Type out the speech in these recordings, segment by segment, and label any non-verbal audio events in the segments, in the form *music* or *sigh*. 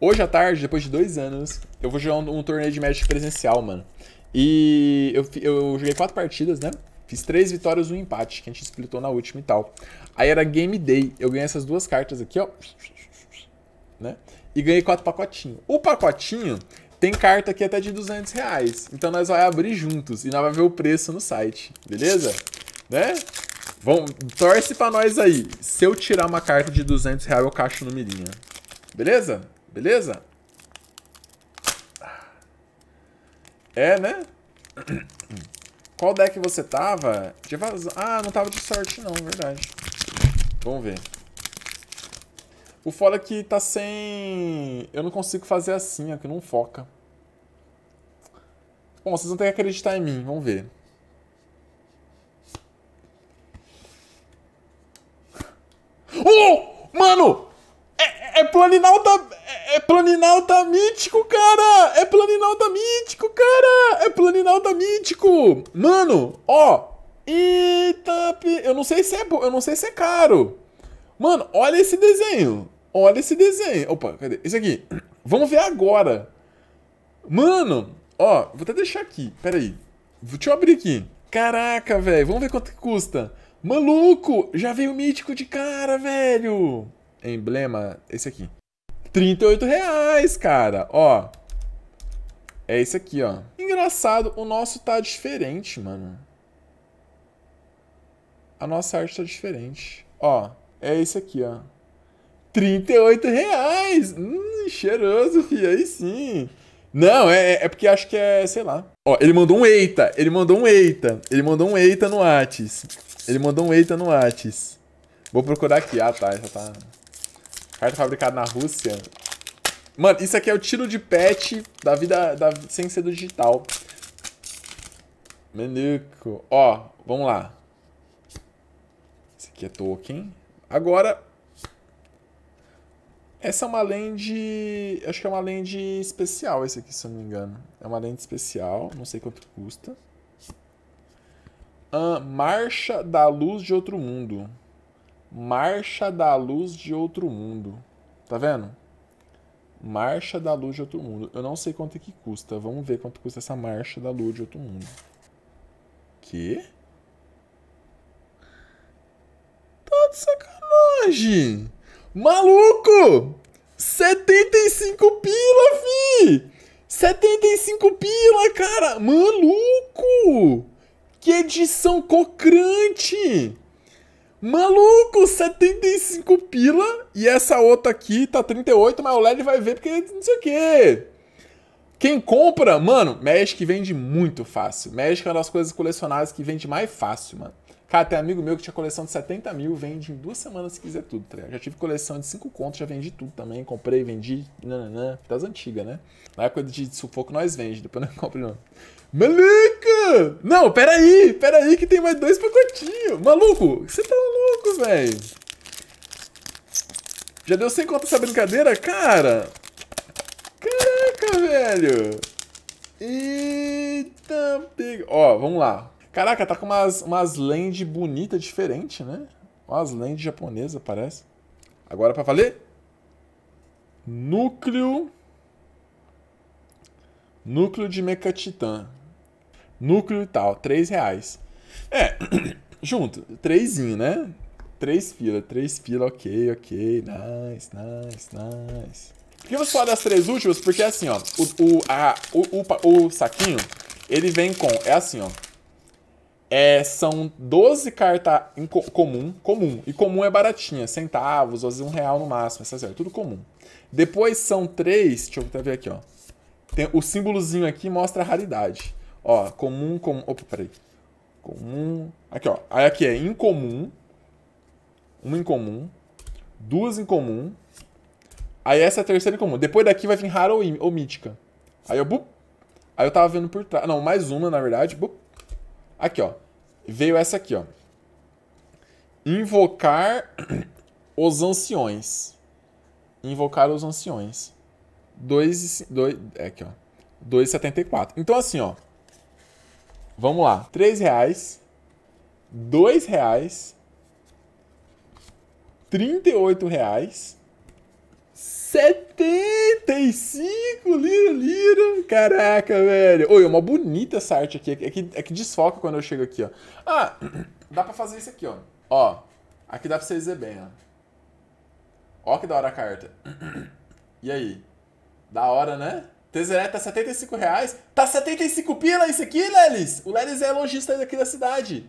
Hoje à tarde, depois de dois anos, eu vou jogar um, um torneio de Magic presencial, mano. E eu, eu joguei quatro partidas, né? Fiz três vitórias e um empate, que a gente splitou na última e tal. Aí era Game Day, eu ganhei essas duas cartas aqui, ó. Né? E ganhei quatro pacotinhos. O pacotinho tem carta aqui até de 200 reais. Então nós vamos abrir juntos e nós vamos ver o preço no site, beleza? Né? Vão, torce pra nós aí. Se eu tirar uma carta de 200 reais, eu caixo no mirinha. Beleza? Beleza? É, né? Qual deck você tava? De evasão. Ah, não tava de sorte não, verdade. Vamos ver. O foda é que tá sem... Eu não consigo fazer assim, aqui não foca. Bom, vocês vão ter que acreditar em mim, vamos ver. Oh! Mano! É, é da é planinalta mítico, cara! É planinalta mítico, cara! É planinalta mítico! Mano, ó. Eita, eu não sei se é eu não sei se é caro. Mano, olha esse desenho. Olha esse desenho. Opa, cadê? Isso aqui. *clears throat* Vamos ver agora. Mano, ó, vou até deixar aqui. Pera aí. Deixa eu abrir aqui. Caraca, velho. Vamos ver quanto que custa. Maluco, já veio o mítico de cara, velho. Emblema, esse aqui. 38 reais, cara. Ó. É esse aqui, ó. Engraçado, o nosso tá diferente, mano. A nossa arte tá diferente. Ó, é esse aqui, ó. 38 reais! Hum, cheiroso, fi. Aí sim. Não, é, é, é porque acho que é, sei lá. Ó, ele mandou um eita. Ele mandou um eita. Ele mandou um eita no Atis. Ele mandou um eita no Atis. Vou procurar aqui. Ah, tá. Já tá... Carta fabricada na Rússia. Mano, isso aqui é o tiro de pet da vida da, sem ser do digital. Menuco. Ó, vamos lá. Esse aqui é token. Agora, essa é uma land. Acho que é uma land especial, esse aqui, se eu não me engano. É uma land especial, não sei quanto custa. Uh, Marcha da Luz de Outro Mundo. Marcha da Luz de Outro Mundo. Tá vendo? Marcha da Luz de Outro Mundo. Eu não sei quanto é que custa. Vamos ver quanto custa essa Marcha da Luz de Outro Mundo. Que? Tá de sacanagem! Maluco! 75 pila, fi! 75 pila, cara! Maluco! Que edição cocrante! Maluco, 75 pila e essa outra aqui tá 38, mas o LED vai ver porque não sei o quê. Quem compra, mano, Magic vende muito fácil. Magic é uma das coisas colecionadas que vende mais fácil, mano. Cara, tem amigo meu que tinha coleção de 70 mil, vende em duas semanas se quiser tudo, tá ligado? Já tive coleção de 5 contos, já vendi tudo também. Comprei, vendi, nananã, das antigas, né? Na época de sufoco nós vende, depois não *laughs* compre não. Maluco, não, peraí, peraí que tem mais dois pacotinhos. Maluco, você tá louco, velho. Já deu sem conta essa brincadeira? Cara, caraca, velho. Eita, pega. Ó, vamos lá. Caraca, tá com umas, umas land bonitas diferente, né? Umas lendes japonesas, parece. Agora pra valer. Núcleo... Núcleo de Mecatitã. Núcleo e tal, 3 reais. É, *clears throat* junto, 3, né? 3 fila, 3 fila, ok, ok, nice, nice, nice. Por que você falar das três últimas? Porque assim, ó, o, o, a, o, o, o saquinho, ele vem com, é assim, ó. É, são 12 cartas em co comum, comum. E comum é baratinha, centavos, ou vezes um real no máximo, essas é tudo comum. Depois são três, deixa eu até ver aqui, ó. Tem, o símbolozinho aqui mostra a raridade. Ó, comum, comum. Opa, peraí. Comum. Aqui, ó. Aí aqui é incomum. Uma incomum. Duas incomum. Aí essa é a terceira incomum. Depois daqui vai vir rara ou, ou mítica. Aí eu. Bup, aí eu tava vendo por trás. Não, mais uma, na verdade. Bup. Aqui, ó. Veio essa aqui, ó. Invocar *clears throat* os anciões. Invocar os anciões. 2,74. É aqui, ó. 2,74. Então, assim, ó. Vamos lá. Três reais. Dois reais. Trinta e oito reais. 75 lira, lira. Caraca, velho. Oi, é uma bonita essa arte aqui. É que, é que desfoca quando eu chego aqui, ó. Ah, *clears throat* dá pra fazer isso aqui, ó. Ó, aqui dá pra vocês verem bem, ó. Ó que da hora a carta. *clears throat* E aí? Da hora, né? Teseré tá 75 reais. Tá 75 pila isso aqui, Lelis? O Lelis é lojista daqui da cidade.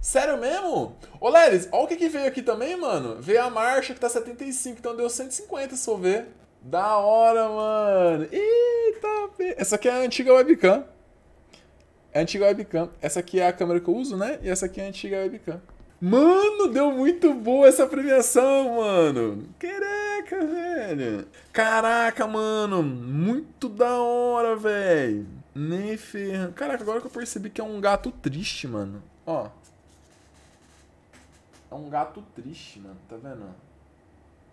Sério mesmo? Ô, Lelis, olha o que, que veio aqui também, mano. Veio a marcha que tá 75, então deu 150 se for ver. Da hora, mano. Eita, essa aqui é a antiga webcam. É a antiga webcam. Essa aqui é a câmera que eu uso, né? E essa aqui é a antiga webcam. Mano, deu muito boa essa premiação, mano. Querer. Caraca, velho. Caraca, mano. Muito da hora, velho. Nem ferro. Caraca, agora que eu percebi que é um gato triste, mano. Ó. É um gato triste, mano. Tá vendo?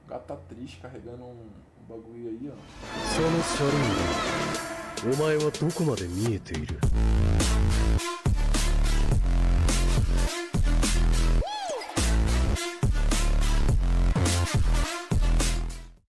O gato tá triste carregando um, um bagulho aí, ó. Só